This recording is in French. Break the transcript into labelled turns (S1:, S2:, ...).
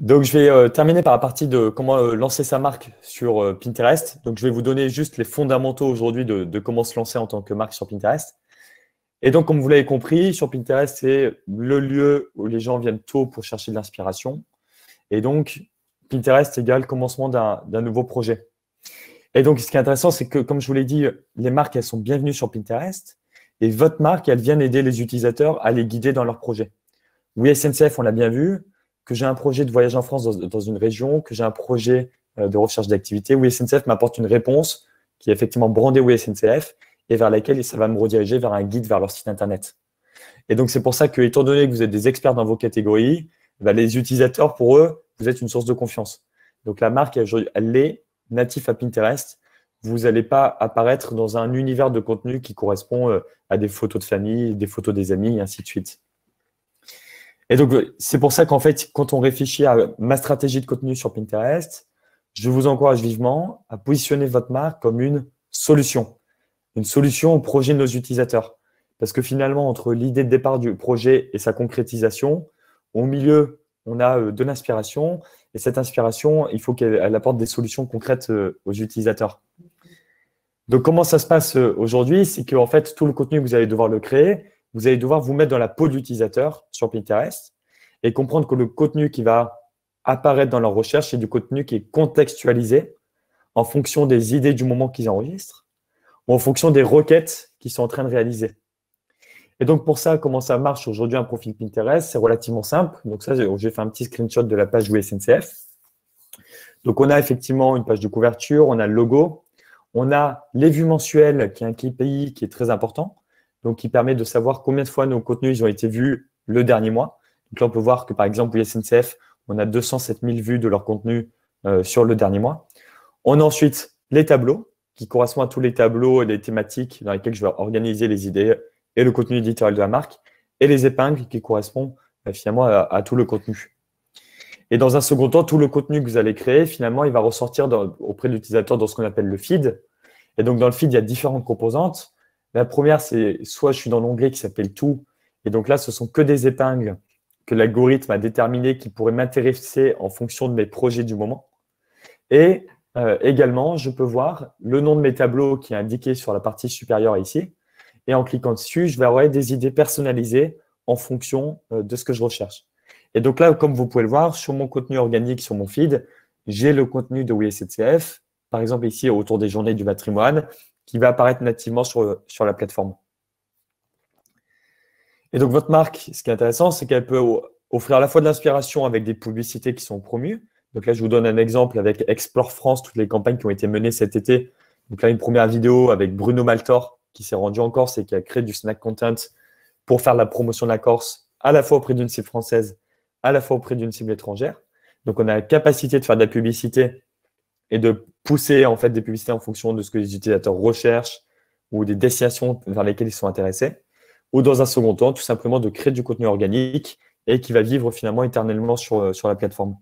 S1: Donc, je vais euh, terminer par la partie de comment euh, lancer sa marque sur euh, Pinterest. Donc, je vais vous donner juste les fondamentaux aujourd'hui de, de, comment se lancer en tant que marque sur Pinterest. Et donc, comme vous l'avez compris, sur Pinterest, c'est le lieu où les gens viennent tôt pour chercher de l'inspiration. Et donc, Pinterest égale commencement d'un nouveau projet. Et donc, ce qui est intéressant, c'est que, comme je vous l'ai dit, les marques, elles sont bienvenues sur Pinterest. Et votre marque, elle vient aider les utilisateurs à les guider dans leur projet. Oui, SNCF, on l'a bien vu que j'ai un projet de voyage en France dans, une région, que j'ai un projet euh, de recherche d'activité, où SNCF m'apporte une réponse qui est effectivement brandée où SNCF et vers laquelle ça va me rediriger vers un guide vers leur site internet. Et donc c'est pour ça que, étant donné que vous êtes des experts dans vos catégories, bah, les utilisateurs, pour eux, vous êtes une source de confiance. Donc la marque, elle, est native à Pinterest. Vous n'allez pas apparaître dans un univers de contenu qui correspond euh, à des photos de famille, des photos des amis, et ainsi de suite. Et donc, c'est pour ça qu'en fait, quand on réfléchit à ma stratégie de contenu sur Pinterest, je vous encourage vivement à positionner votre marque comme une solution, une solution au projet de nos utilisateurs. Parce que finalement, entre l'idée de départ du projet et sa concrétisation, au milieu, on a euh, de l'inspiration. Et cette inspiration, il faut qu'elle apporte des solutions concrètes euh, aux utilisateurs. Donc, comment ça se passe euh, aujourd'hui C'est qu'en fait, tout le contenu que vous allez devoir le créer, vous allez devoir vous mettre dans la peau de l'utilisateur sur Pinterest et comprendre que le contenu qui va apparaître dans leur recherche, c'est du contenu qui est contextualisé en fonction des idées du moment qu'ils enregistrent ou en fonction des requêtes qu'ils sont en train de réaliser. Et donc, pour ça, comment ça marche aujourd'hui un profil Pinterest C'est relativement simple. Donc, ça, j'ai fait un petit screenshot de la page du SNCF. Donc, on a effectivement une page de couverture, on a le logo, on a les vues mensuelles qui est un KPI qui est très important donc qui permet de savoir combien de fois nos contenus ils ont été vus le dernier mois. Donc là, on peut voir que par exemple, SNCF, on a 207 000 vues de leur contenu euh, sur le dernier mois. On a ensuite les tableaux qui correspondent à tous les tableaux et les thématiques dans lesquelles je vais organiser les idées et le contenu éditorial de la marque et les épingles qui correspondent euh, finalement à, tout le contenu. Et dans un second temps, tout le contenu que vous allez créer, finalement, il va ressortir auprès de l'utilisateur dans ce qu'on appelle le feed. Et donc, dans le feed, il y a différentes composantes. La première, c'est soit je suis dans l'onglet qui s'appelle Tout, et donc là, ce sont que des épingles que l'algorithme a déterminé qui pourraient m'intéresser en fonction de mes projets du moment. Et euh, également, je peux voir le nom de mes tableaux qui est indiqué sur la partie supérieure ici. Et en cliquant dessus, je vais avoir des idées personnalisées en fonction euh, de ce que je recherche. Et donc là, comme vous pouvez le voir, sur mon contenu organique, sur mon feed, j'ai le contenu de WSCF, par exemple ici autour des journées du patrimoine, qui va apparaître nativement sur, sur la plateforme. Et donc, votre marque, ce qui est intéressant, c'est qu'elle peut offrir à la fois de l'inspiration avec des publicités qui sont promues. Donc là, je vous donne un exemple avec Explore France, toutes les campagnes qui ont été menées cet été. Donc là, une première vidéo avec Bruno Maltor, qui s'est rendu en Corse et qui a créé du snack content pour faire la promotion de la Corse, à la fois auprès d'une cible française, à la fois auprès d'une cible étrangère. Donc on a la capacité de faire de la publicité et de pousser en fait des publicités en fonction de ce que les utilisateurs recherchent ou des destinations vers lesquelles ils sont intéressés, ou dans un second temps, tout simplement de créer du contenu organique et qui va vivre finalement éternellement sur, euh, sur la plateforme.